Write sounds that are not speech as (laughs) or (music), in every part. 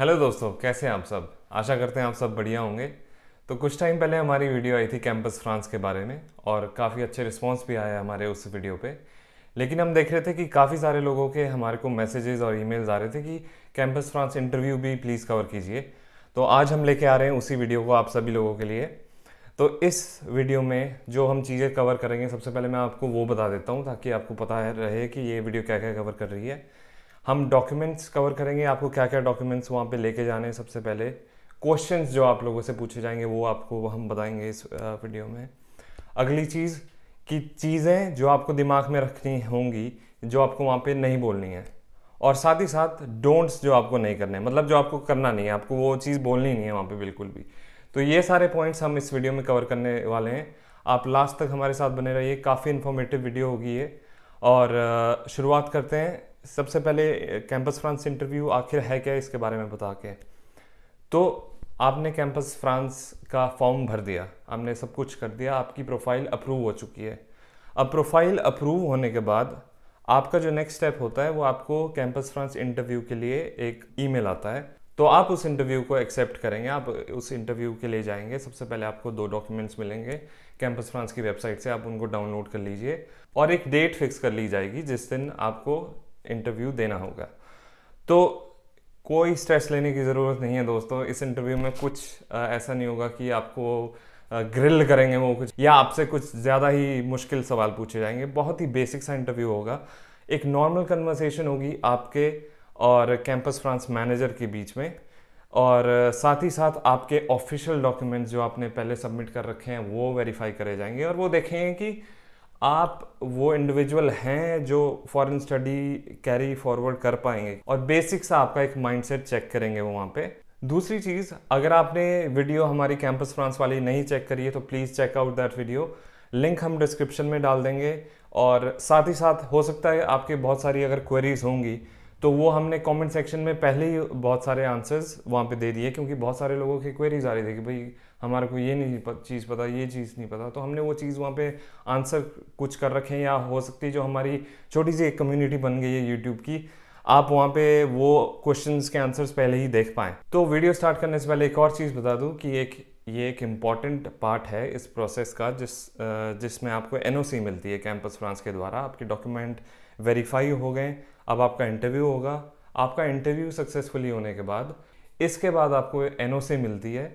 Hello दोस्तों कैसे हैं आप सब आशा करते हैं आप सब बढ़िया होंगे तो कुछ टाइम पहले हमारी वीडियो आई थी कैंपस फ्रांस के बारे में और काफ़ी अच्छे रिस्पॉन्स भी आया हमारे उस वीडियो पे लेकिन हम देख रहे थे कि काफ़ी सारे लोगों के हमारे को मैसेजेस और ईमेल्स आ रहे थे कि कैंपस फ्रांस इंटरव्यू भी प्लीज़ कवर कीजिए तो आज हम लेके आ रहे हैं उसी वीडियो को आप सभी लोगों के लिए तो इस वीडियो में जो हम चीज़ें कवर करेंगे सबसे पहले मैं आपको वो बता देता हूँ ताकि आपको पता रहे कि ये वीडियो क्या क्या कवर कर रही है हम डॉक्यूमेंट्स कवर करेंगे आपको क्या क्या डॉक्यूमेंट्स वहाँ पे लेके जाने हैं सबसे पहले क्वेश्चंस जो आप लोगों से पूछे जाएंगे वो आपको हम बताएंगे इस वीडियो में अगली चीज़ की चीज़ें जो आपको दिमाग में रखनी होंगी जो आपको वहाँ पर नहीं बोलनी है और साथ ही साथ डोंट्स जो आपको नहीं करने मतलब जो आपको करना नहीं है आपको वो चीज़ बोलनी नहीं है वहाँ पे बिल्कुल भी तो ये सारे पॉइंट्स हम इस वीडियो में कवर करने वाले हैं आप लास्ट तक हमारे साथ बने रहिए काफ़ी इन्फॉर्मेटिव वीडियो होगी ये और शुरुआत करते हैं सबसे पहले कैंपस फ्रांस इंटरव्यू आखिर है क्या इसके बारे में बता के तो आपने कैंपस फ्रांस का फॉर्म भर दिया आपने सब कुछ कर दिया आपकी प्रोफाइल अप्रूव हो चुकी है अब प्रोफाइल अप्रूव होने के बाद आपका जो नेक्स्ट स्टेप होता है वो आपको कैंपस फ्रांस इंटरव्यू के लिए एक ईमेल आता है तो आप उस इंटरव्यू को एक्सेप्ट करेंगे आप उस इंटरव्यू के लिए जाएंगे सबसे पहले आपको दो डॉक्यूमेंट्स मिलेंगे कैंपस फ्रांस की वेबसाइट से आप उनको डाउनलोड कर लीजिए और एक डेट फिक्स कर ली जाएगी जिस दिन आपको इंटरव्यू देना होगा तो कोई स्ट्रेस लेने की ज़रूरत नहीं है दोस्तों इस इंटरव्यू में कुछ ऐसा नहीं होगा कि आपको ग्रिल करेंगे वो कुछ या आपसे कुछ ज़्यादा ही मुश्किल सवाल पूछे जाएंगे बहुत ही बेसिक सा इंटरव्यू होगा एक नॉर्मल कन्वर्सेशन होगी आपके और कैंपस फ्रांस मैनेजर के बीच में और साथ ही साथ आपके ऑफिशियल डॉक्यूमेंट्स जो आपने पहले सबमिट कर रखे हैं वो वेरीफाई करे जाएंगे और वो देखेंगे कि आप वो इंडिविजुअल हैं जो फॉरेन स्टडी कैरी फॉरवर्ड कर पाएंगे और सा आपका एक माइंडसेट चेक करेंगे वो वहाँ पे दूसरी चीज़ अगर आपने वीडियो हमारी कैंपस फ्रांस वाली नहीं चेक करी है तो please check out that video link हम डिस्क्रिप्शन में डाल देंगे और साथ ही साथ हो सकता है आपके बहुत सारी अगर क्वेरीज होंगी तो वो हमने कमेंट सेक्शन में पहले ही बहुत सारे आंसर्स वहाँ पे दे दिए क्योंकि बहुत सारे लोगों की क्वेरीज आ रही थी कि भाई हमारे को ये नहीं चीज़ पता ये चीज़ नहीं पता तो हमने वो चीज़ वहाँ पे आंसर कुछ कर रखे हैं या हो सकती है जो हमारी छोटी सी एक कम्युनिटी बन गई है यूट्यूब की आप वहाँ पे वो क्वेश्चंस के आंसर्स पहले ही देख पाएँ तो वीडियो स्टार्ट करने से पहले एक और चीज़ बता दूँ कि एक ये एक इम्पॉर्टेंट पार्ट है इस प्रोसेस का जिस जिसमें आपको एन मिलती है कैंपस फ्रांस के द्वारा आपके डॉक्यूमेंट वेरीफाई हो गए अब आपका इंटरव्यू होगा आपका इंटरव्यू सक्सेसफुली होने के बाद इसके बाद आपको एन मिलती है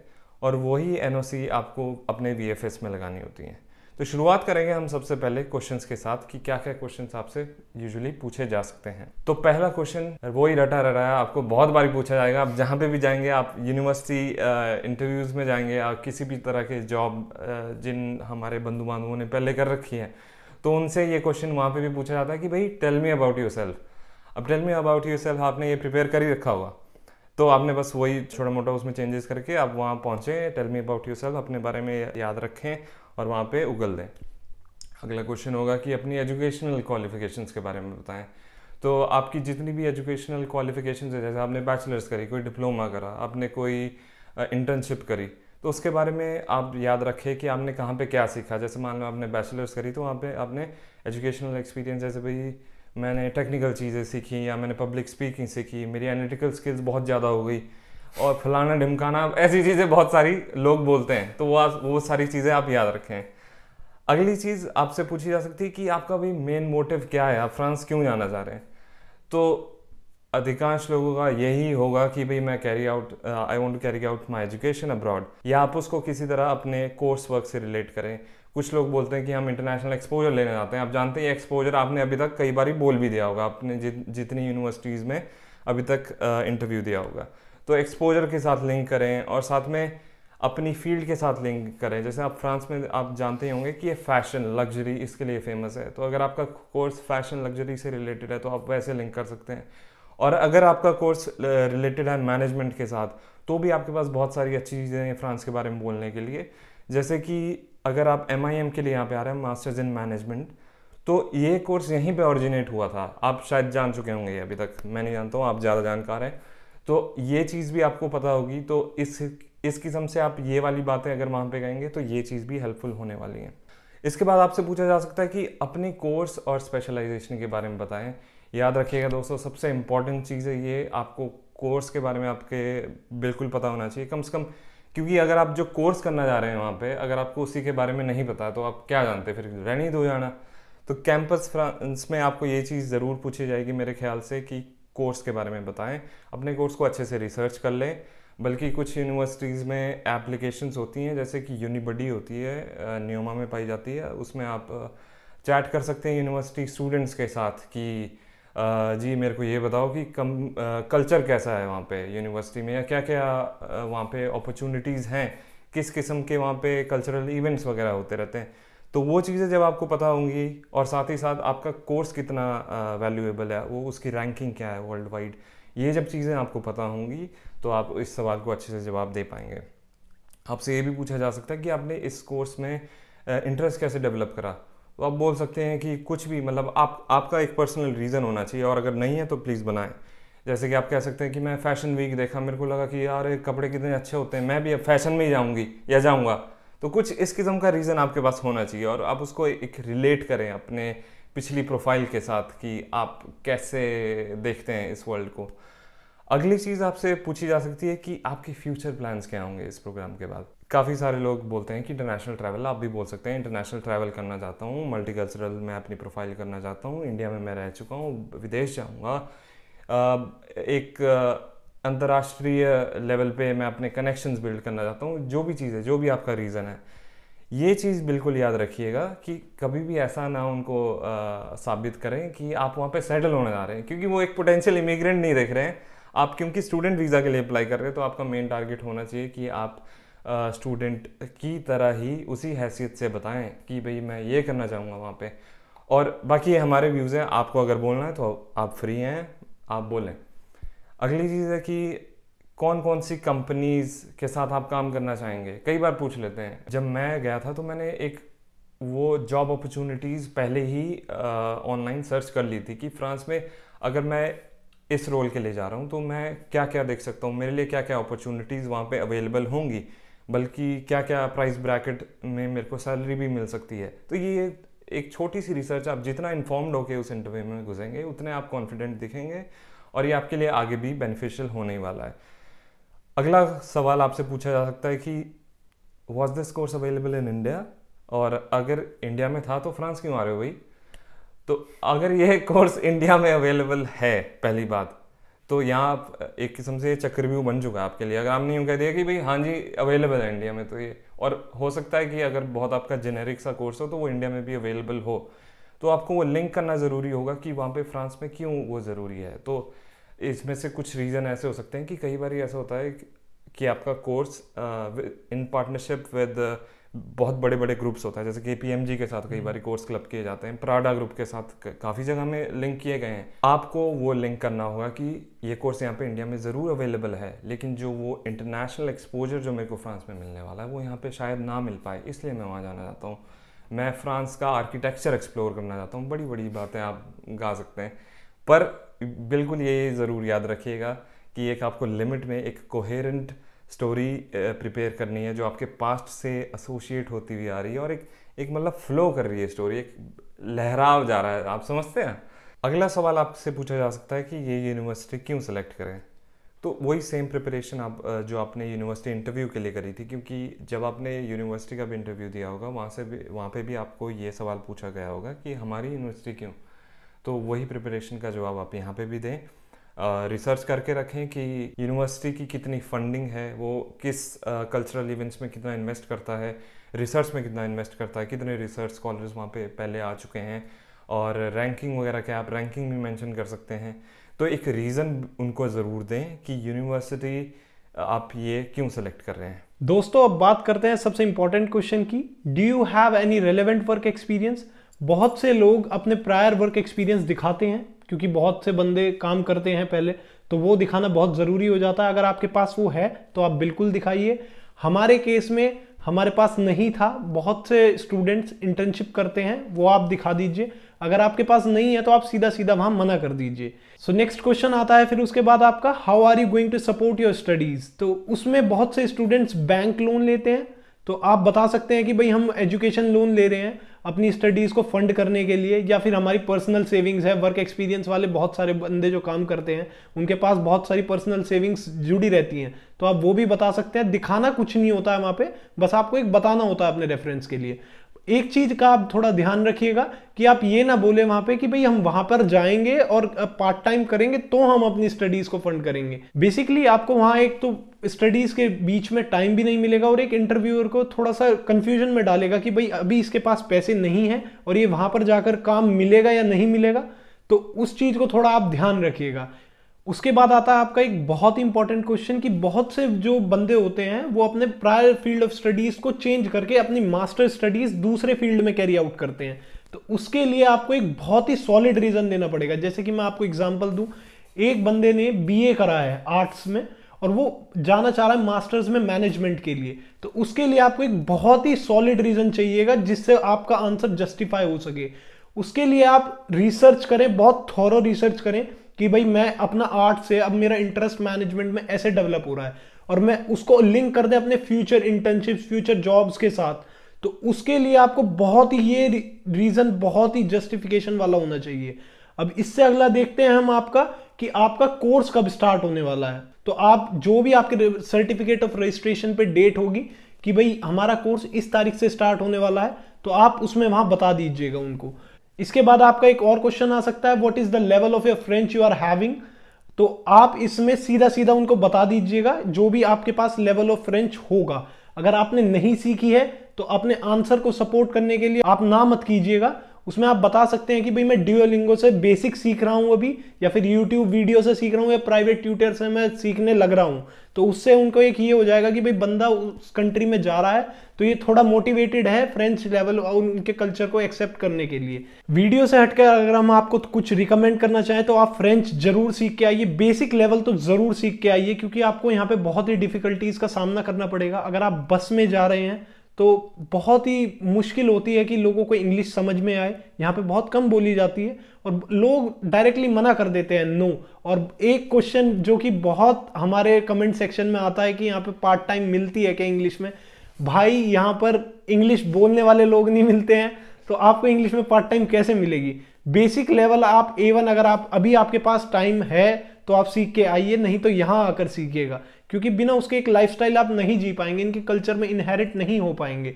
और वही एन आपको अपने वी में लगानी होती हैं तो शुरुआत करेंगे हम सबसे पहले क्वेश्चन के साथ कि क्या क्या क्वेश्चन आपसे यूजुअली पूछे जा सकते हैं तो पहला क्वेश्चन वो ही रटा रहा है आपको बहुत बार पूछा जाएगा आप जहाँ पे भी जाएंगे आप यूनिवर्सिटी इंटरव्यूज़ में जाएंगे आप किसी भी तरह के जॉब जिन हमारे बंधु बांधुओं ने पहले कर रखी है तो उनसे ये क्वेश्चन वहाँ पर भी पूछा जाता है कि भाई tell me about yourself अब tell me about yourself आपने ये प्रिपेयर कर ही रखा होगा तो आपने बस वही छोटा मोटा उसमें चेंजेस करके आप वहाँ पहुँचें tell me about yourself अपने बारे में याद रखें और वहाँ पे उगल दें अगला क्वेश्चन होगा कि अपनी एजुकेशनल क्वालिफिकेशंस के बारे में बताएं तो आपकी जितनी भी एजुकेशनल क्वालिफिकेशन है जैसे आपने बैचलर्स करी कोई डिप्लोमा करा आपने कोई इंटर्नशिप करी तो उसके बारे में आप याद रखें कि आपने कहाँ पे क्या सीखा जैसे मान लो आपने बैचलर्स करी तो वहाँ पे आपने एजुकेशनल एक्सपीरियंस जैसे भाई मैंने टेक्निकल चीज़ें सीखी या मैंने पब्लिक स्पीकिंग सीखी मेरी एनालिटिकल स्किल्स बहुत ज़्यादा हो गई और फलाना ढिमकाना ऐसी चीज़ें बहुत सारी लोग बोलते हैं तो वो आप वो सारी चीज़ें आप याद रखें अगली चीज़ आपसे पूछी जा सकती है कि आपका भी मेन मोटिव क्या है आप फ्रांस क्यों जाना चाह रहे हैं तो अधिकांश लोगों का यही होगा कि भाई मैं carry out I want to carry out my education abroad या आप उसको किसी तरह अपने कोर्स वर्क से रिलेट करें कुछ लोग बोलते हैं कि हम इंटरनेशनल एक्सपोजर लेने जाते हैं आप जानते हैं एक्सपोजर आपने अभी तक कई बार बोल भी दिया होगा आपने जितनी यूनिवर्सिटीज़ में अभी तक इंटरव्यू दिया होगा तो एक्सपोजर के साथ लिंक करें और साथ में अपनी फील्ड के साथ लिंक करें जैसे आप फ्रांस में आप जानते ही होंगे कि ये फैशन लग्जरी इसके लिए फेमस है तो अगर आपका कोर्स फैशन लग्जरी से रिलेटेड है तो आप वैसे लिंक कर सकते हैं और अगर आपका कोर्स रिलेटेड है मैनेजमेंट के साथ तो भी आपके पास बहुत सारी अच्छी चीज़ें हैं फ्रांस के बारे में बोलने के लिए जैसे कि अगर आप एम के लिए यहाँ पे आ रहे हैं मास्टर्स इन मैनेजमेंट तो ये कोर्स यहीं पे ऑरिजिनेट हुआ था आप शायद जान चुके होंगे अभी तक मैं नहीं जानता हूँ आप ज़्यादा जानकार हैं तो ये चीज़ भी आपको पता होगी तो इस इस किस्म से आप ये वाली बातें अगर वहाँ पे कहेंगे तो ये चीज़ भी हेल्पफुल होने वाली है इसके बाद आपसे पूछा जा सकता है कि अपने कोर्स और स्पेशलाइजेशन के बारे में बताएं याद रखिएगा दोस्तों सबसे इम्पॉर्टेंट चीज़ है ये आपको कोर्स के बारे में आपके बिल्कुल पता होना चाहिए कम से कम क्योंकि अगर आप जो कोर्स करना जा रहे हैं वहाँ पे अगर आपको उसी के बारे में नहीं पता तो आप क्या जानते फिर रहने दो जाना तो कैंपस फ्रांस में आपको ये चीज़ ज़रूर पूछी जाएगी मेरे ख्याल से कि कोर्स के बारे में बताएं अपने कोर्स को अच्छे से रिसर्च कर लें बल्कि कुछ यूनिवर्सिटीज़ में एप्लीकेशंस होती हैं जैसे कि यूनिबडी होती है न्योमा में पाई जाती है उसमें आप चैट कर सकते हैं यूनिवर्सिटी स्टूडेंट्स के साथ कि जी मेरे को ये बताओ कि कम कल्चर कैसा है वहाँ पे यूनिवर्सिटी में या क्या क्या वहाँ पे अपॉर्चुनिटीज़ हैं किस किस्म के वहाँ पे कल्चरल इवेंट्स वगैरह होते रहते हैं तो वो चीज़ें जब आपको पता होंगी और साथ ही साथ आपका कोर्स कितना वैल्यूएबल है वो उसकी रैंकिंग क्या है वर्ल्ड वाइड ये जब चीज़ें आपको पता होंगी तो आप इस सवाल को अच्छे से जवाब दे पाएंगे आपसे ये भी पूछा जा सकता है कि आपने इस कोर्स में इंटरेस्ट कैसे डेवलप करा तो आप बोल सकते हैं कि कुछ भी मतलब आप आपका एक पर्सनल रीज़न होना चाहिए और अगर नहीं है तो प्लीज़ बनाएं जैसे कि आप कह सकते हैं कि मैं फैशन वीक देखा मेरे को लगा कि यार कपड़े कितने अच्छे होते हैं मैं भी अब फैशन में ही जाऊँगी या जाऊँगा तो कुछ इस किस्म का रीज़न आपके पास होना चाहिए और आप उसको एक रिलेट करें अपने पिछली प्रोफाइल के साथ कि आप कैसे देखते हैं इस वर्ल्ड को अगली चीज़ आपसे पूछी जा सकती है कि आपके फ्यूचर प्लान्स क्या होंगे इस प्रोग्राम के बाद काफ़ी सारे लोग बोलते हैं कि इंटरनेशनल ट्रैवल आप भी बोल सकते हैं इंटरनेशनल ट्रैवल करना चाहता हूँ मल्टी कल्चरल मैं अपनी प्रोफाइल करना चाहता हूँ इंडिया में मैं रह चुका हूँ विदेश जाऊँगा एक अंतर्राष्ट्रीय लेवल पे मैं अपने कनेक्शंस बिल्ड करना चाहता हूँ जो भी चीज़ है जो भी आपका रीज़न है ये चीज़ बिल्कुल याद रखिएगा कि कभी भी ऐसा ना उनको आ, साबित करें कि आप वहाँ पे सेटल होने जा रहे हैं क्योंकि वो एक पोटेंशियल इमिग्रेंट नहीं देख रहे हैं आप क्योंकि स्टूडेंट वीज़ा के लिए अप्लाई कर रहे हैं तो आपका मेन टारगेट होना चाहिए कि आप स्टूडेंट की तरह ही उसी हैसियत से बताएं कि भाई मैं ये करना चाहूँगा वहाँ पे और बाकी हमारे व्यूज़ हैं आपको अगर बोलना है तो आप फ्री हैं आप बोलें अगली चीज़ है कि कौन कौन सी कंपनीज़ के साथ आप काम करना चाहेंगे कई बार पूछ लेते हैं जब मैं गया था तो मैंने एक वो जॉब अपॉर्चुनिटीज़ पहले ही ऑनलाइन सर्च कर ली थी कि फ्रांस में अगर मैं इस रोल के लिए जा रहा हूँ तो मैं क्या क्या देख सकता हूँ मेरे लिए क्या क्या अपॉर्चुनिटीज़ वहाँ पे अवेलेबल होंगी बल्कि क्या क्या प्राइस ब्रैकेट में मेरे को सैलरी भी मिल सकती है तो ये एक छोटी सी रिसर्च आप जितना इन्फॉर्म्ड होकर उस इंटरव्यू में घुसेंगे उतने आप कॉन्फिडेंट दिखेंगे और ये आपके लिए आगे भी बेनिफिशियल होने वाला है अगला सवाल आपसे पूछा जा सकता है कि was this course available in India और अगर इंडिया में था तो फ्रांस क्यों आ रहे हो भाई तो अगर यह कोर्स इंडिया में अवेलेबल है पहली बात तो यहाँ आप एक किस्म से चक्रव्यूह बन चुका है आपके लिए अगर आपने यूँ कह दिया कि भाई हाँ जी अवेलेबल है इंडिया में तो ये और हो सकता है कि अगर बहुत आपका जेनेरिक सा कोर्स हो तो वो इंडिया में भी अवेलेबल हो तो आपको वो लिंक करना ज़रूरी होगा कि वहाँ पे फ्रांस में क्यों वो ज़रूरी है तो इसमें से कुछ रीज़न ऐसे हो सकते हैं कि कई बार ऐसा होता है कि आपका कोर्स इन पार्टनरशिप विद बहुत बड़े बड़े ग्रुप्स होते हैं जैसे के पी के साथ कई हम्म। बार कोर्स क्लब किए जाते हैं प्राडा ग्रुप के साथ काफ़ी जगह में लिंक किए गए हैं आपको वो लिंक करना होगा कि ये कोर्स यहाँ पे इंडिया में ज़रूर अवेलेबल है लेकिन जो वो इंटरनेशनल एक्सपोजर जो मेरे को फ्रांस में मिलने वाला है वो यहाँ पर शायद ना मिल पाए इसलिए मैं वहाँ जाना चाहता हूँ मैं फ्रांस का आर्किटेक्चर एक्सप्लोर करना चाहता हूँ बड़ी बड़ी बातें आप गा सकते हैं पर बिल्कुल ये ज़रूर याद रखिएगा कि एक आपको लिमिट में एक कोहेरेंट स्टोरी प्रिपेयर uh, करनी है जो आपके पास्ट से एसोसिएट होती हुई आ रही है और एक एक मतलब फ्लो कर रही है स्टोरी एक लहराव जा रहा है आप समझते हैं अगला सवाल आपसे पूछा जा सकता है कि ये यूनिवर्सिटी क्यों सेलेक्ट करें तो वही सेम प्रिपरेशन आप uh, जो आपने यूनिवर्सिटी इंटरव्यू के लिए करी थी क्योंकि जब आपने यूनिवर्सिटी का भी इंटरव्यू दिया होगा वहाँ से भी वहाँ पर भी आपको ये सवाल पूछा गया होगा कि हमारी यूनिवर्सिटी क्यों तो वही प्रिपरेशन का जवाब आप यहाँ पे भी दें रिसर्च करके रखें कि यूनिवर्सिटी की कितनी फंडिंग है वो किस कल्चरल इवेंट्स में कितना इन्वेस्ट करता है रिसर्च में कितना इन्वेस्ट करता है कितने रिसर्च स्कॉलर्स वहाँ पे पहले आ चुके हैं और रैंकिंग वगैरह क्या आप रैंकिंग भी मेंशन कर सकते हैं तो एक रीज़न उनको ज़रूर दें कि यूनिवर्सिटी आप ये क्यों सेलेक्ट कर रहे हैं दोस्तों अब बात करते हैं सबसे इंपॉर्टेंट क्वेश्चन की do you have any relevant work experience बहुत से लोग अपने प्रायर वर्क एक्सपीरियंस दिखाते हैं क्योंकि बहुत से बंदे काम करते हैं पहले तो वो दिखाना बहुत ज़रूरी हो जाता है अगर आपके पास वो है तो आप बिल्कुल दिखाइए हमारे केस में हमारे पास नहीं था बहुत से स्टूडेंट्स इंटर्नशिप करते हैं वो आप दिखा दीजिए अगर आपके पास नहीं है तो आप सीधा सीधा वहां मना कर दीजिए सो नेक्स्ट क्वेश्चन आता है फिर उसके बाद आपका how are you going to support your studies तो उसमें बहुत से स्टूडेंट्स बैंक लोन लेते हैं तो आप बता सकते हैं कि भाई हम एजुकेशन लोन ले रहे हैं अपनी स्टडीज़ को फंड करने के लिए या फिर हमारी पर्सनल सेविंग्स है वर्क एक्सपीरियंस वाले बहुत सारे बंदे जो काम करते हैं उनके पास बहुत सारी पर्सनल सेविंग्स जुड़ी रहती हैं तो आप वो भी बता सकते हैं दिखाना कुछ नहीं होता है वहाँ पे बस आपको एक बताना होता है अपने रेफरेंस के लिए एक चीज का आप थोड़ा ध्यान रखिएगा कि आप ये ना बोले वहां पे कि भाई हम वहां पर जाएंगे और पार्ट टाइम करेंगे तो हम अपनी स्टडीज को फंड करेंगे बेसिकली आपको वहां एक तो स्टडीज के बीच में टाइम भी नहीं मिलेगा और एक इंटरव्यूअर को थोड़ा सा कंफ्यूजन में डालेगा कि भाई अभी इसके पास पैसे नहीं है और ये वहां पर जाकर काम मिलेगा या नहीं मिलेगा तो उस चीज को थोड़ा आप ध्यान रखिएगा उसके बाद आता है आपका एक बहुत ही इंपॉर्टेंट क्वेश्चन कि बहुत से जो बंदे होते हैं वो अपने प्रायर फील्ड ऑफ स्टडीज को चेंज करके अपनी मास्टर स्टडीज दूसरे फील्ड में कैरी आउट करते हैं तो उसके लिए आपको एक बहुत ही सॉलिड रीजन देना पड़ेगा जैसे कि मैं आपको एग्जाम्पल दूं एक बंदे ने बी करा है आर्ट्स में और वो जाना चाह रहा है मास्टर्स में मैनेजमेंट के लिए तो उसके लिए आपको एक बहुत ही सॉलिड रीजन चाहिएगा जिससे आपका आंसर जस्टिफाई हो सके उसके लिए आप रिसर्च करें बहुत थोरो रिसर्च करें कि भाई मैं अपना आर्ट से अब मेरा इंटरेस्ट मैनेजमेंट में ऐसे डेवलप हो रहा है और मैं उसको लिंक कर दें अपने फ्यूचर इंटर्नशिप फ्यूचर जॉब्स के साथ तो उसके लिए आपको बहुत ही ये रीज़न बहुत ही जस्टिफिकेशन वाला होना चाहिए अब इससे अगला देखते हैं हम आपका कि आपका कोर्स कब स्टार्ट होने वाला है तो आप जो भी आपके सर्टिफिकेट ऑफ रजिस्ट्रेशन पे डेट होगी कि भाई हमारा कोर्स इस तारीख से स्टार्ट होने वाला है तो आप उसमें वहां बता दीजिएगा उनको इसके बाद आपका एक और क्वेश्चन आ सकता है what is the level of your French you are having तो आप इसमें सीधा सीधा उनको बता दीजिएगा जो भी आपके पास लेवल ऑफ फ्रेंच होगा अगर आपने नहीं सीखी है तो अपने आंसर को सपोर्ट करने के लिए आप ना मत कीजिएगा उसमें आप बता सकते हैं कि भाई मैं डिओलिंगो से बेसिक सीख रहा हूँ अभी या फिर यूट्यूब वीडियो से सीख रहा हूँ या प्राइवेट ट्यूटर से मैं सीखने लग रहा हूँ तो उससे उनको एक ये हो जाएगा कि भाई बंदा उस कंट्री में जा रहा है तो ये थोड़ा मोटिवेटेड है फ्रेंच लेवल और उनके कल्चर को एक्सेप्ट करने के लिए वीडियो से हटकर अगर हम आपको कुछ रिकमेंड करना चाहें तो आप फ्रेंच जरूर सीख के आइए बेसिक लेवल तो जरूर सीख के आइए क्योंकि आपको यहाँ पे बहुत ही डिफिकल्टीज का सामना करना पड़ेगा अगर आप बस में जा रहे हैं तो बहुत ही मुश्किल होती है कि लोगों को इंग्लिश समझ में आए यहाँ पे बहुत कम बोली जाती है और लोग डायरेक्टली मना कर देते हैं नो और एक क्वेश्चन जो कि बहुत हमारे कमेंट सेक्शन में आता है कि यहाँ पे पार्ट टाइम मिलती है क्या इंग्लिश में भाई यहाँ पर इंग्लिश बोलने वाले लोग नहीं मिलते हैं तो आपको इंग्लिश में पार्ट टाइम कैसे मिलेगी बेसिक लेवल आप ए वन अगर आप अभी आपके पास टाइम है तो आप सीख के आइए नहीं तो यहाँ आकर सीखिएगा क्योंकि बिना उसके एक लाइफ आप नहीं जी पाएंगे इनके कल्चर में इनहेरिट नहीं हो पाएंगे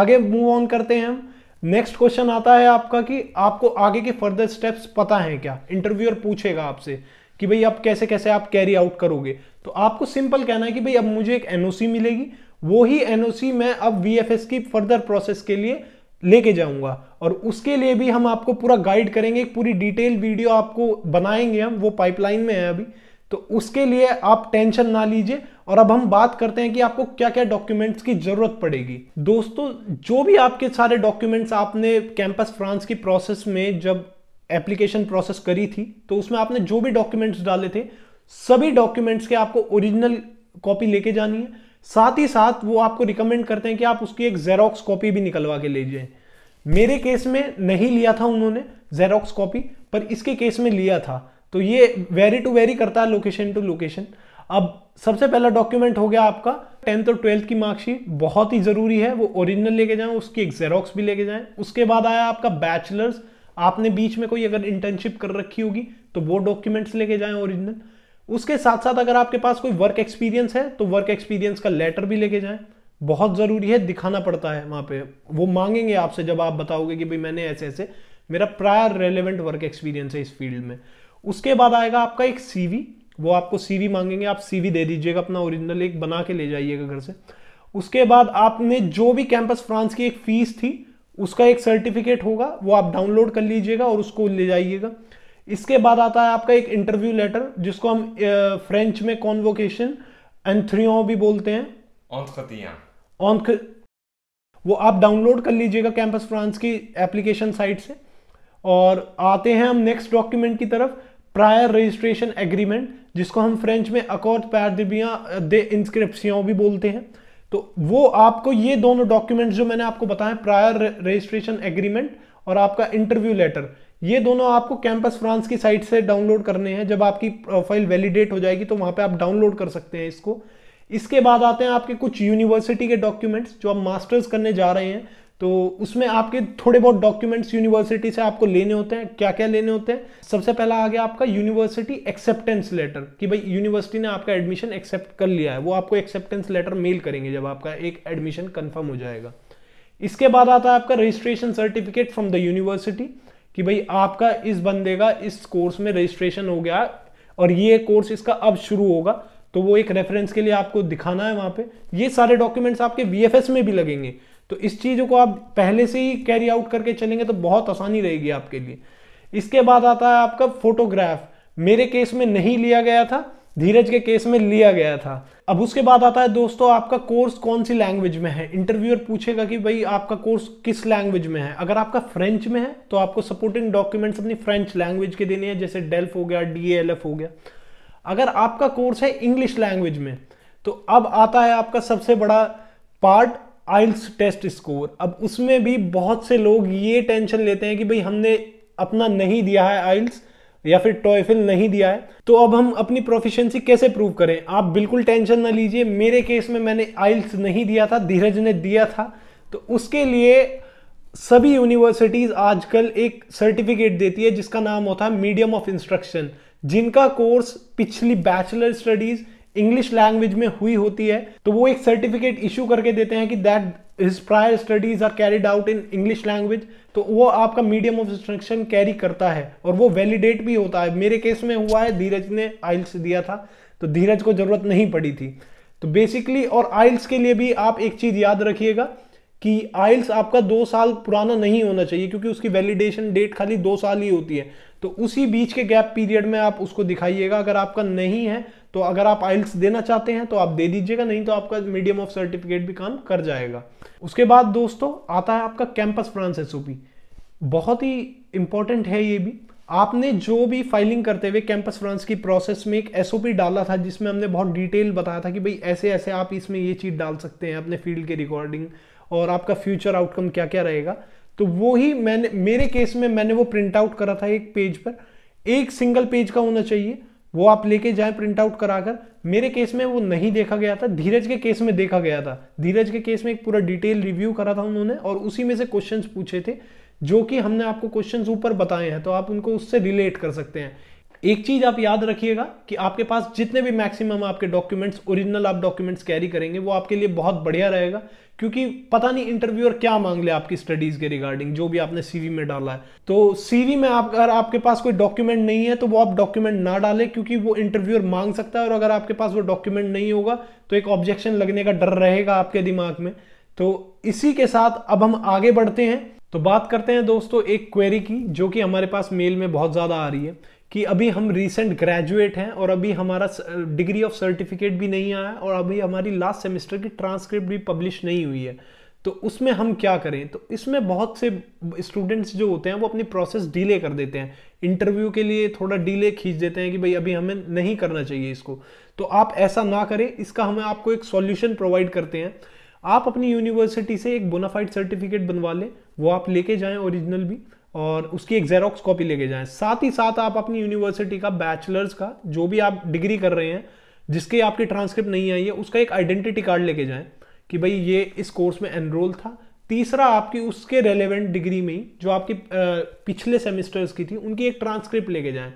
आगे मूव ऑन करते हैं हम नेक्स्ट क्वेश्चन आता है आपका कि आपको आगे के फर्दर स्टेप्स पता है क्या इंटरव्यूअर पूछेगा आपसे कि भाई आप कैसे कैसे आप कैरी आउट करोगे तो आपको सिंपल कहना है कि भाई अब मुझे एक एनओसी मिलेगी वो ही एनओसी मैं अब वीएफएस की फर्दर प्रोसेस के लिए लेके जाऊंगा और उसके लिए भी हम आपको पूरा गाइड करेंगे एक पूरी डिटेल वीडियो आपको बनाएंगे हम वो पाइपलाइन में है अभी तो उसके लिए आप टेंशन ना लीजिए और अब हम बात करते हैं कि आपको क्या क्या डॉक्यूमेंट्स की जरूरत पड़ेगी दोस्तों जो भी आपके सारे डॉक्यूमेंट्स आपने कैंपस फ्रांस की प्रोसेस में जब एप्लीकेशन प्रोसेस करी थी तो उसमें आपने जो भी डॉक्यूमेंट्स डाले थे सभी डॉक्यूमेंट्स के आपको ओरिजिनल कॉपी लेके जानी है साथ ही साथ वो आपको रिकमेंड करते हैं कि आप उसकी एक जेरोक्स कॉपी भी निकलवा के ले जाए मेरे केस में नहीं लिया था उन्होंने जेरोक्स कॉपी पर इसके केस में लिया था तो ये वेरी टू वेरी करता है लोकेशन टू लोकेशन अब सबसे पहला डॉक्यूमेंट हो गया आपका टेंथ और ट्वेल्थ की मार्कशीट बहुत ही ज़रूरी है वो ओरिजिनल लेके जाएं उसकी एक जेरोक्स भी लेके जाएं उसके बाद आया आपका बैचलर्स आपने बीच में कोई अगर इंटर्नशिप कर रखी होगी तो वो डॉक्यूमेंट्स लेके जाएं ओरिजिनल उसके साथ साथ अगर आपके पास कोई वर्क एक्सपीरियंस है तो वर्क एक्सपीरियंस का लेटर भी लेके जाएं बहुत ज़रूरी है दिखाना पड़ता है वहां पे वो मांगेंगे आपसे जब आप बताओगे कि भाई मैंने ऐसे ऐसे मेरा प्रायर रेलिवेंट वर्क एक्सपीरियंस है इस फील्ड में उसके बाद आएगा आपका एक सीवी वो आपको सीवी मांगेंगे आप सीवी दे दीजिएगा अपना ओरिजिनल एक बना के ले जाइएगा घर से उसके बाद आपने जो भी कैंपस फ्रांस की एक फीस थी उसका एक सर्टिफिकेट होगा वो आप डाउनलोड कर लीजिएगा और उसको ले जाइएगा इसके बाद आता है आपका एक इंटरव्यू लेटर जिसको हम फ्रेंच में कॉन्वोकेशन एंथ्रियो भी बोलते हैं ऑन वो आप डाउनलोड कर लीजिएगा कैंपस फ्रांस की एप्लीकेशन साइट से और आते हैं हम नेक्स्ट डॉक्यूमेंट की तरफ प्रायर रजिस्ट्रेशन एग्रीमेंट जिसको हम फ्रेंच में अकॉर्ड पैरदिबिया दे इंस्क्रिप्सियों भी बोलते हैं तो वो आपको ये दोनों डॉक्यूमेंट्स जो मैंने आपको बताया प्रायर रजिस्ट्रेशन एग्रीमेंट और आपका इंटरव्यू लेटर ये दोनों आपको कैंपस फ्रांस की साइट से डाउनलोड करने हैं जब आपकी प्रोफाइल uh, वैलिडेट हो जाएगी तो वहाँ पे आप डाउनलोड कर सकते हैं इसको इसके बाद आते हैं आपके कुछ यूनिवर्सिटी के डॉक्यूमेंट्स जो आप मास्टर्स करने जा रहे हैं तो उसमें आपके थोड़े बहुत डॉक्यूमेंट्स यूनिवर्सिटी से आपको लेने होते हैं क्या क्या लेने होते हैं सबसे पहला आ गया आपका यूनिवर्सिटी एक्सेप्टेंस लेटर कि भाई यूनिवर्सिटी ने आपका एडमिशन एक्सेप्ट कर लिया है वो आपको एक्सेप्टेंस लेटर मेल करेंगे जब आपका एक एडमिशन कन्फर्म हो जाएगा इसके बाद आता है आपका registration certificate from the university कि भाई आपका इस बंदे का इस कोर्स में रजिस्ट्रेशन हो गया और ये कोर्स इसका अब शुरू होगा तो वो एक रेफरेंस के लिए आपको दिखाना है वहां पे ये सारे डॉक्यूमेंट्स आपके वी में भी लगेंगे तो इस चीज़ों को आप पहले से ही कैरी आउट करके चलेंगे तो बहुत आसानी रहेगी आपके लिए इसके बाद आता है आपका फोटोग्राफ मेरे केस में नहीं लिया गया था धीरज के केस में लिया गया था अब उसके बाद आता है दोस्तों आपका कोर्स कौन सी लैंग्वेज में है इंटरव्यूअर पूछेगा कि भाई आपका कोर्स किस लैंग्वेज में है अगर आपका फ्रेंच में है तो आपको सपोर्टिंग डॉक्यूमेंट्स अपनी फ्रेंच लैंग्वेज के देने हैं जैसे डेल्फ हो गया डी हो गया अगर आपका कोर्स है इंग्लिश लैंग्वेज में तो अब आता है आपका सबसे बड़ा पार्ट आइल्स टेस्ट स्कोर अब उसमें भी बहुत से लोग ये टेंशन लेते हैं कि भाई हमने अपना नहीं दिया है आइल्स या फिर टॉयफिल नहीं दिया है तो अब हम अपनी प्रोफिशिएंसी कैसे प्रूव करें आप बिल्कुल टेंशन ना लीजिए मेरे केस में मैंने आइल्स नहीं दिया था धीरज ने दिया था तो उसके लिए सभी यूनिवर्सिटीज़ आजकल एक सर्टिफिकेट देती है जिसका नाम होता है मीडियम ऑफ इंस्ट्रक्शन जिनका कोर्स पिछली बैचलर स्टडीज़ इंग्लिश लैंग्वेज में हुई होती है तो वो एक सर्टिफिकेट इशू करके देते हैं कि that his prior studies are carried out in English language तो वो आपका मीडियम ऑफ इंस्ट्रक्शन कैरी करता है और वो वैलिडेट भी होता है मेरे केस में हुआ है धीरज ने आइल्स दिया था तो धीरज को जरूरत नहीं पड़ी थी तो बेसिकली और आइल्स के लिए भी आप एक चीज़ याद रखिएगा कि आइल्स आपका दो साल पुराना नहीं होना चाहिए क्योंकि उसकी वैलिडेशन डेट खाली दो साल ही होती है तो उसी बीच के गैप पीरियड में आप उसको दिखाइएगा अगर आपका नहीं है तो अगर आप आइल्स देना चाहते हैं तो आप दे दीजिएगा नहीं तो आपका मीडियम ऑफ सर्टिफिकेट भी काम कर जाएगा उसके बाद दोस्तों आता है आपका कैंपस फ्रांस एस बहुत ही इंपॉर्टेंट है ये भी आपने जो भी फाइलिंग करते हुए कैंपस फ्रांस की प्रोसेस में एक एस डाला था जिसमें हमने बहुत डिटेल बताया था कि भाई ऐसे ऐसे आप इसमें ये चीज़ डाल सकते हैं अपने फील्ड के रिकॉर्डिंग और आपका फ्यूचर आउटकम क्या क्या रहेगा तो वो ही मैंने मेरे केस में मैंने वो प्रिंट आउट करा था एक पेज पर एक सिंगल पेज का होना चाहिए वो आप लेके जाएं प्रिंट आउट कराकर मेरे केस में वो नहीं देखा गया था धीरज के केस में देखा गया था धीरज के केस में एक पूरा डिटेल रिव्यू करा था उन्होंने और उसी में से क्वेश्चंस पूछे थे जो कि हमने आपको क्वेश्चंस ऊपर बताए हैं तो आप उनको उससे रिलेट कर सकते हैं एक चीज आप याद रखिएगा कि आपके पास जितने भी मैक्सिमम आपके डॉक्यूमेंट्स ओरिजिनल आप डॉक्यूमेंट्स कैरी करेंगे वो आपके लिए बहुत बढ़िया रहेगा क्योंकि पता नहीं इंटरव्यूअर क्या मांग ले आपकी स्टडीज के रिगार्डिंग जो भी आपने सीवी में डाला है तो सीवी में आप अगर आपके पास कोई डॉक्यूमेंट नहीं है तो वो आप डॉक्यूमेंट ना डालें क्योंकि वो इंटरव्यूअर मांग सकता है और अगर आपके पास वो डॉक्यूमेंट नहीं होगा तो एक ऑब्जेक्शन लगने का डर रहेगा आपके दिमाग में तो इसी के साथ अब हम आगे बढ़ते हैं तो बात करते हैं दोस्तों एक क्वेरी की जो कि हमारे पास मेल में बहुत ज़्यादा आ रही है कि अभी हम रिसेंट ग्रेजुएट हैं और अभी हमारा डिग्री ऑफ सर्टिफिकेट भी नहीं आया और अभी हमारी लास्ट सेमेस्टर की ट्रांसक्रिप्ट भी पब्लिश नहीं हुई है तो उसमें हम क्या करें तो इसमें बहुत से स्टूडेंट्स जो होते हैं वो अपनी प्रोसेस डिले कर देते हैं इंटरव्यू के लिए थोड़ा डिले खींच देते हैं कि भाई अभी हमें नहीं करना चाहिए इसको तो आप ऐसा ना करें इसका हमें आपको एक सॉल्यूशन प्रोवाइड करते हैं आप अपनी यूनिवर्सिटी से एक बोनाफाइड सर्टिफिकेट बनवा लें वो आप लेके जाएं ओरिजिनल भी और उसकी एक जेरोक्स कॉपी लेके जाएं साथ ही साथ आप अपनी यूनिवर्सिटी का बैचलर्स का जो भी आप डिग्री कर रहे हैं जिसके आपकी ट्रांसक्रिप्ट नहीं आई है उसका एक आइडेंटिटी कार्ड लेके जाएं कि भाई ये इस कोर्स में एनरोल था तीसरा आपकी उसके रेलेवेंट डिग्री में ही जो आपकी पिछले सेमिस्टर्स की थी उनकी एक ट्रांसक्रिप्ट लेके जाएं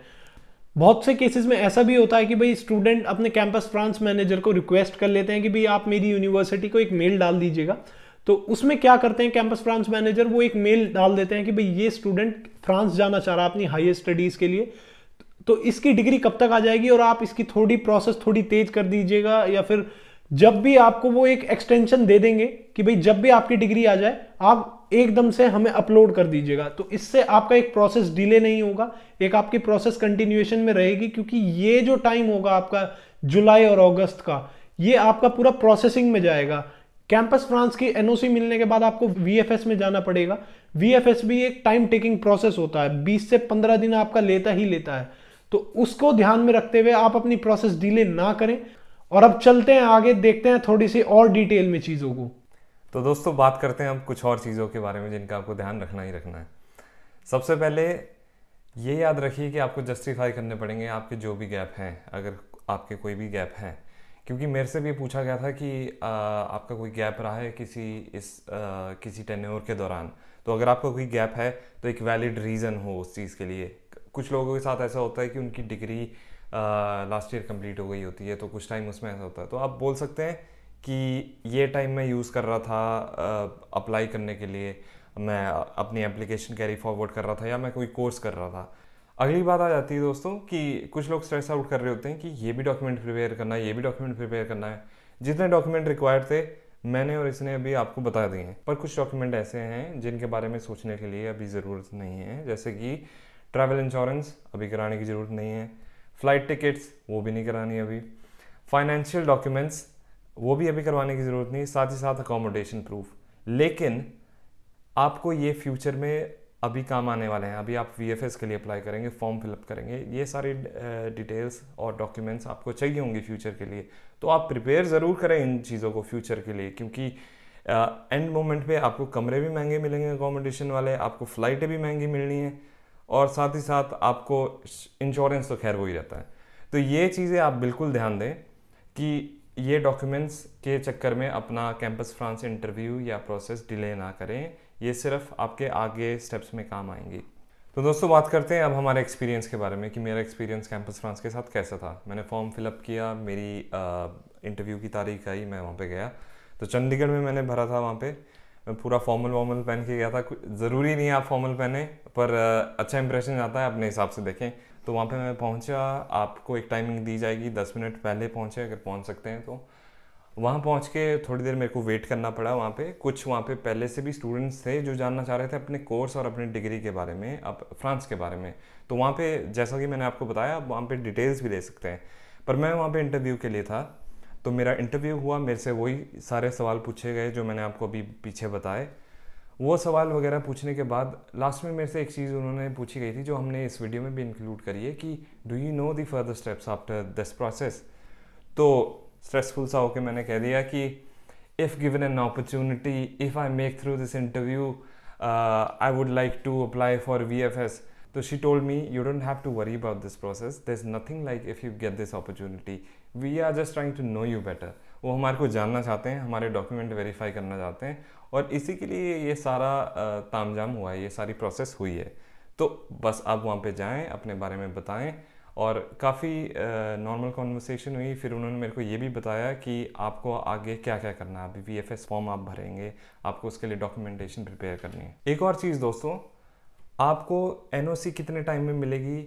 बहुत से केसेस में ऐसा भी होता है कि भाई स्टूडेंट अपने कैंपस फ्रांस मैनेजर को रिक्वेस्ट कर लेते हैं कि भाई आप मेरी यूनिवर्सिटी को एक मेल डाल दीजिएगा तो उसमें क्या करते हैं कैंपस फ्रांस मैनेजर वो एक मेल डाल देते हैं कि भाई ये स्टूडेंट फ्रांस जाना चाह रहा है अपनी हाइयर स्टडीज़ के लिए तो इसकी डिग्री कब तक आ जाएगी और आप इसकी थोड़ी प्रोसेस थोड़ी तेज कर दीजिएगा या फिर जब भी आपको वो एक एक्सटेंशन दे देंगे कि भाई जब भी आपकी डिग्री आ जाए आप एकदम से हमें अपलोड कर दीजिएगा तो इससे आपका एक प्रोसेस डिले नहीं होगा एक आपकी प्रोसेस कंटिन्यूएशन में रहेगी क्योंकि ये जो टाइम होगा आपका जुलाई और अगस्त का ये आपका पूरा प्रोसेसिंग में जाएगा कैंपस फ्रांस की एनओसी मिलने के बाद आपको वीएफएस में जाना पड़ेगा वीएफएस भी एक टाइम टेकिंग प्रोसेस होता है 20 से 15 दिन आपका लेता ही लेता है तो उसको ध्यान में रखते हुए आप अपनी प्रोसेस डिले ना करें और अब चलते हैं आगे देखते हैं थोड़ी सी और डिटेल में चीज़ों को तो दोस्तों बात करते हैं अब कुछ और चीज़ों के बारे में जिनका आपको ध्यान रखना ही रखना है सबसे पहले ये याद रखिए कि आपको जस्टिफाई करने पड़ेंगे आपके जो भी गैप हैं अगर आपके कोई भी गैप हैं क्योंकि मेरे से भी पूछा गया था कि आ, आपका कोई गैप रहा है किसी इस आ, किसी टेन्योर के दौरान तो अगर आपका कोई गैप है तो एक वैलिड रीज़न हो उस चीज़ के लिए कुछ लोगों के साथ ऐसा होता है कि उनकी डिग्री लास्ट ईयर कंप्लीट हो गई होती है तो कुछ टाइम उसमें ऐसा होता है तो आप बोल सकते हैं कि ये टाइम मैं यूज़ कर रहा था अप्लाई करने के लिए मैं अपनी एप्लीकेशन कैरी फॉरवर्ड कर रहा था या मैं कोई कोर्स कर रहा था अगली बात आ जाती है दोस्तों कि कुछ लोग स्ट्रेस आउट कर रहे होते हैं कि ये भी डॉक्यूमेंट प्रिपेयर करना है ये भी डॉक्यूमेंट प्रिपेयर करना है जितने डॉक्यूमेंट रिक्वायर्ड थे मैंने और इसने अभी आपको बता दिए हैं पर कुछ डॉक्यूमेंट ऐसे हैं जिनके बारे में सोचने के लिए अभी ज़रूरत नहीं है जैसे कि ट्रैवल इंश्योरेंस अभी कराने की ज़रूरत नहीं है फ़्लाइट टिकट्स वो भी नहीं करानी अभी फाइनेंशियल डॉक्यूमेंट्स वो भी अभी करवाने की ज़रूरत नहीं साथ ही साथ अकोमोडेशन प्रूफ लेकिन आपको ये फ्यूचर में अभी काम आने वाले हैं अभी आप वी के लिए अप्लाई करेंगे फॉर्म फिलअप करेंगे ये सारी डिटेल्स और डॉक्यूमेंट्स आपको चाहिए होंगे फ्यूचर के लिए तो आप प्रिपेयर ज़रूर करें इन चीज़ों को फ्यूचर के लिए क्योंकि एंड मोमेंट पे आपको कमरे भी महंगे मिलेंगे अकोमोडेशन वाले आपको फ़्लाइटें भी महंगी मिलनी हैं और साथ ही साथ आपको इंश्योरेंस तो खैर हो ही रहता है तो ये चीज़ें आप बिल्कुल ध्यान दें कि ये डॉक्यूमेंट्स के चक्कर में अपना कैंपस फ्रांस इंटरव्यू या प्रोसेस डिले ना करें ये सिर्फ आपके आगे स्टेप्स में काम आएंगी तो दोस्तों बात करते हैं अब हमारे एक्सपीरियंस के बारे में कि मेरा एक्सपीरियंस कैंपस फ्रांस के साथ कैसा था मैंने फॉर्म फिलअप किया मेरी इंटरव्यू की तारीख आई मैं वहाँ पे गया तो चंडीगढ़ में मैंने भरा था वहाँ पे मैं पूरा फॉर्मल वॉर्मल पहन के गया था ज़रूरी नहीं है आप फॉर्मल पहने पर अच्छा इंप्रेशन आता है अपने हिसाब से देखें तो वहाँ पर मैं पहुँचा आपको एक टाइमिंग दी जाएगी दस मिनट पहले पहुँचे अगर पहुँच सकते हैं तो वहाँ पहुँच के थोड़ी देर मेरे को वेट करना पड़ा वहाँ पे कुछ वहाँ पे पहले से भी स्टूडेंट्स थे जो जानना चाह रहे थे अपने कोर्स और अपनी डिग्री के बारे में अब फ्रांस के बारे में तो वहाँ पे जैसा कि मैंने आपको बताया आप वहाँ पे डिटेल्स भी दे सकते हैं पर मैं वहाँ पे इंटरव्यू के लिए था तो मेरा इंटरव्यू हुआ मेरे से वही सारे सवाल पूछे गए जो मैंने आपको अभी पीछे बताए वो सवाल वगैरह पूछने के बाद लास्ट में मेरे से एक चीज़ उन्होंने पूछी गई थी जो हमने इस वीडियो में भी इंक्लूड करी है कि do you know the further steps after this process तो स्ट्रेसफुल सा होकर मैंने कह दिया कि if given an opportunity if I make through this interview I would like to apply for V F S तो she told me you don't have to worry about this process there is nothing like if you get this opportunity we are just trying to know you better वो हमारे को जानना चाहते हैं हमारे document verify करना चाहते हैं और इसी के लिए ये सारा uh, तामझाम हुआ है ये सारी प्रोसेस हुई है तो बस आप वहाँ पे जाएं अपने बारे में बताएं और काफ़ी नॉर्मल कॉन्वर्सेशन हुई फिर उन्होंने मेरे को ये भी बताया कि आपको आगे क्या क्या करना है अभी वी एफ एस फॉर्म आप भरेंगे आपको उसके लिए डॉक्यूमेंटेशन प्रिपेयर करनी है एक और चीज़ दोस्तों आपको एन कितने टाइम में मिलेगी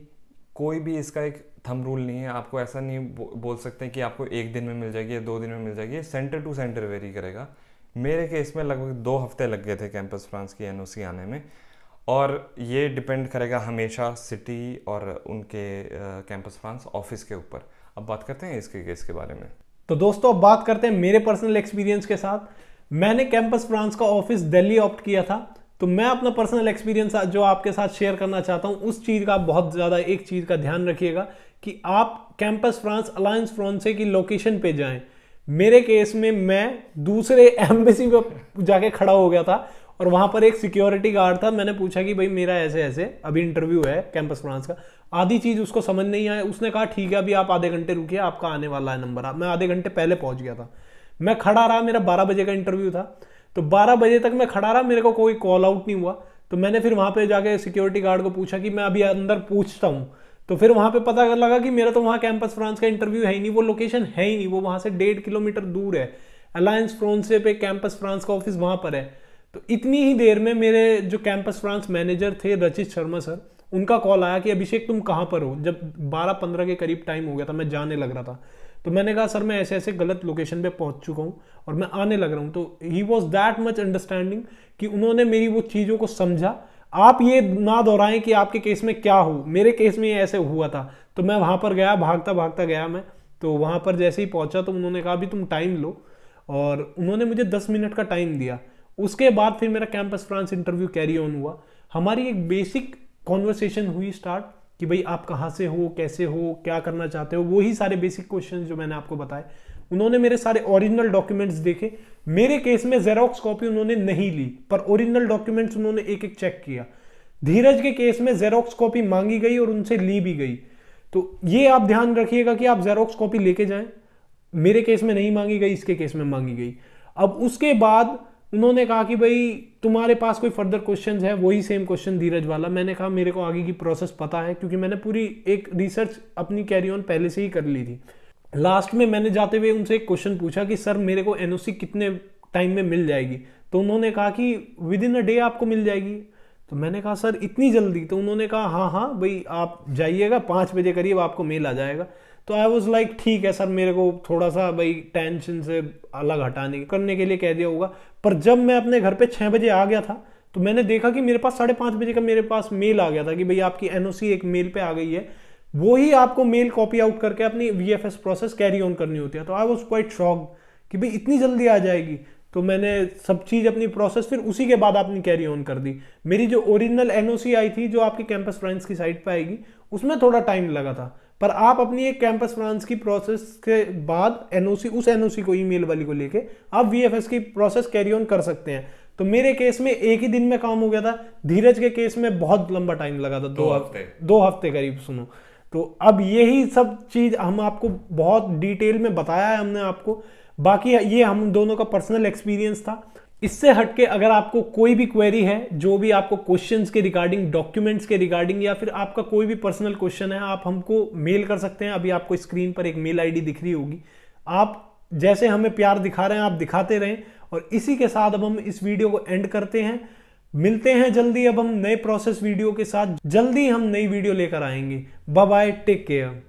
कोई भी इसका एक थम रूल नहीं है आपको ऐसा नहीं बोल सकते कि आपको एक दिन में मिल जाएगी या दो दिन में मिल जाएगी सेंटर टू सेंटर वेरी करेगा मेरे केस में लगभग दो हफ्ते लग गए थे कैंपस फ्रांस की एन आने में और ये डिपेंड करेगा हमेशा सिटी और उनके कैंपस फ्रांस ऑफिस के ऊपर अब बात करते हैं इसके केस के बारे में तो दोस्तों अब बात करते हैं मेरे पर्सनल एक्सपीरियंस के साथ मैंने कैंपस फ्रांस का ऑफिस दिल्ली ऑप्ट किया था तो मैं अपना पर्सनल एक्सपीरियंस जो आपके साथ शेयर करना चाहता हूं उस चीज़ का बहुत ज़्यादा एक चीज़ का ध्यान रखिएगा कि आप कैंपस फ्रांस अलायंस फ्रांसे की लोकेशन पे जाएं मेरे केस में मैं दूसरे एम्बेसी (laughs) में जाके खड़ा हो गया था और वहाँ पर एक सिक्योरिटी गार्ड था मैंने पूछा कि भाई मेरा ऐसे ऐसे अभी इंटरव्यू है कैंपस फ्रांस का आधी चीज़ उसको समझ नहीं आया उसने कहा ठीक है अभी आप आधे घंटे रुकिए आपका आने वाला है नंबर मैं आधे घंटे पहले पहुँच गया था मैं खड़ा रहा मेरा बारह बजे का इंटरव्यू था तो बारह बजे तक मैं खड़ा रहा मेरे को कोई कॉल आउट नहीं हुआ तो मैंने फिर वहाँ पर जाके सिक्योरिटी गार्ड को पूछा कि मैं अभी अंदर पूछता हूँ तो फिर वहाँ पे पता लगा कि मेरा तो वहाँ कैंपस फ्रांस का इंटरव्यू है ही नहीं वो लोकेशन है ही नहीं वो वहाँ से डेढ़ किलोमीटर दूर है अलायंस से पे कैंपस फ्रांस का ऑफिस वहाँ पर है तो इतनी ही देर में मेरे जो कैंपस फ्रांस मैनेजर थे रचित शर्मा सर उनका कॉल आया कि अभिषेक तुम कहाँ पर हो जब बारह पंद्रह के करीब टाइम हो गया था मैं जाने लग रहा था तो मैंने कहा सर मैं ऐसे ऐसे गलत लोकेशन पे पहुंच चुका हूँ और मैं आने लग रहा हूँ तो he was that much understanding कि उन्होंने मेरी वो चीज़ों को समझा आप ये ना दोहराएं कि आपके केस में क्या हो मेरे केस में ये ऐसे हुआ था तो मैं वहाँ पर गया भागता भागता गया मैं तो वहाँ पर जैसे ही पहुँचा तो उन्होंने कहा भी तुम टाइम लो और उन्होंने मुझे दस मिनट का टाइम दिया उसके बाद फिर मेरा Campus France interview carry on हुआ हमारी एक बेसिक कॉन्वर्सेशन हुई स्टार्ट कि भाई आप कहाँ से हो कैसे हो क्या करना चाहते हो वही सारे बेसिक क्वेश्चन जो मैंने आपको बताए उन्होंने मेरे सारे ओरिजिनल डॉक्यूमेंट्स देखे मेरे केस में जेरोक्स कॉपी उन्होंने नहीं ली पर ओरिजिनल डॉक्यूमेंट्स उन्होंने एक एक चेक किया धीरज के केस में जेरोक्स कॉपी मांगी गई और उनसे ली भी गई तो ये आप ध्यान रखिएगा कि आप जेरोक्स कॉपी लेके जाएं मेरे केस में नहीं मांगी गई इसके केस में मांगी गई अब उसके बाद उन्होंने कहा कि भाई तुम्हारे पास कोई फर्दर क्वेश्चन है वही सेम क्वेश्चन धीरज वाला मैंने कहा मेरे को आगे की प्रोसेस पता है क्योंकि मैंने पूरी एक रिसर्च अपनी कैरी ऑन पहले से ही कर ली थी लास्ट में मैंने जाते हुए उनसे एक क्वेश्चन पूछा कि सर मेरे को एन कितने टाइम में मिल जाएगी तो उन्होंने कहा कि विद इन अ डे आपको मिल जाएगी तो मैंने कहा सर इतनी जल्दी तो उन्होंने कहा हाँ हाँ भाई आप जाइएगा पाँच बजे करीब आपको मेल आ जाएगा तो आई वॉज लाइक ठीक है सर मेरे को थोड़ा सा भाई टेंशन से अलग हटाने करने के लिए कह दिया होगा पर जब मैं अपने घर पे छः बजे आ गया था तो मैंने देखा कि मेरे पास साढ़े पाँच बजे का मेरे पास मेल आ गया था कि भाई आपकी एन एक मेल पे आ गई है वो ही आपको मेल कॉपी आउट करके अपनी वी प्रोसेस कैरी ऑन करनी होती है तो आई वॉज क्वाइट शॉक कि भाई इतनी जल्दी आ जाएगी तो मैंने सब चीज़ अपनी प्रोसेस फिर उसी के बाद आपने कैरी ऑन कर दी मेरी जो ओरिजिनल एन आई थी जो आपके कैंपस फ्रेंड्स की साइट पर आएगी उसमें थोड़ा टाइम लगा था पर आप अपनी एक कैंपस फ्रांस की प्रोसेस के बाद एनओसी उस एनओसी को ईमेल वाली को लेके आप वीएफएस की प्रोसेस कैरी ऑन कर सकते हैं तो मेरे केस में एक ही दिन में काम हो गया था धीरज के केस में बहुत लंबा टाइम लगा था दो हफ्ते दो हफ्ते करीब सुनो तो अब यही सब चीज़ हम आपको बहुत डिटेल में बताया है हमने आपको बाकी ये हम दोनों का पर्सनल एक्सपीरियंस था इससे हटके अगर आपको कोई भी क्वेरी है जो भी आपको क्वेश्चंस के रिगार्डिंग डॉक्यूमेंट्स के रिगार्डिंग या फिर आपका कोई भी पर्सनल क्वेश्चन है आप हमको मेल कर सकते हैं अभी आपको स्क्रीन पर एक मेल आईडी दिख रही होगी आप जैसे हमें प्यार दिखा रहे हैं आप दिखाते रहें और इसी के साथ अब हम इस वीडियो को एंड करते हैं मिलते हैं जल्दी अब हम नए प्रोसेस वीडियो के साथ जल्दी हम नई वीडियो लेकर आएंगे बाय बाय टेक केयर